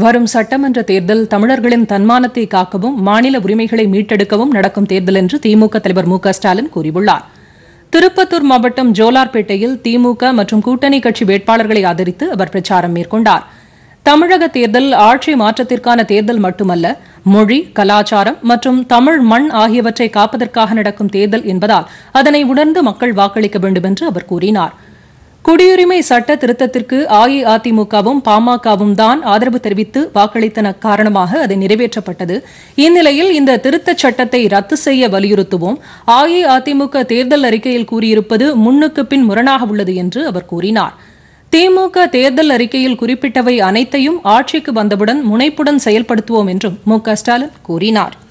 வரும் சட்டமன்ற தேர்தல் தமிழர்களின் தன்மானத்தை காக்கவும் மாநில உரிமைகளை மீட்டெடுக்கவும் நடக்கும் தேர்தல் என்று திமுக தலைவர் மு ஸ்டாலின் கூறியுள்ளார் திருப்பத்தூர் மாவட்டம் ஜோலார்பேட்டையில் திமுக மற்றும் கூட்டணி கட்சி வேட்பாளர்களை ஆதரித்து அவர் பிரச்சாரம் மேற்கொண்டார் தமிழக தேர்தல் ஆட்சி மாற்றத்திற்கான தேர்தல் மட்டுமல்ல மொழி கலாச்சாரம் மற்றும் தமிழ் மண் ஆகியவற்றை காப்பதற்காக நடக்கும் தேர்தல் என்பதால் அதனை உணர்ந்து மக்கள் வாக்களிக்க வேண்டும் என்று அவர் கூறினாா் குடியுரிமை சட்ட திருத்தத்திற்கு அஇஅதிமுகவும் பாமகவும் தான் ஆதரவு தெரிவித்து வாக்களித்தன காரணமாக அது நிறைவேற்றப்பட்டது இந்நிலையில் இந்த திருத்தச் சட்டத்தை ரத்து செய்ய வலியுறுத்துவோம் அஇஅதிமுக தேர்தல் அறிக்கையில் கூறியிருப்பது முன்னுக்கு பின் முரணாக உள்ளது என்று அவர் கூறினார் திமுக தேர்தல் அறிக்கையில் குறிப்பிட்டவை அனைத்தையும் ஆட்சிக்கு வந்தவுடன் முனைப்புடன் செயல்படுத்துவோம் என்றும் மு ஸ்டாலின் கூறினார்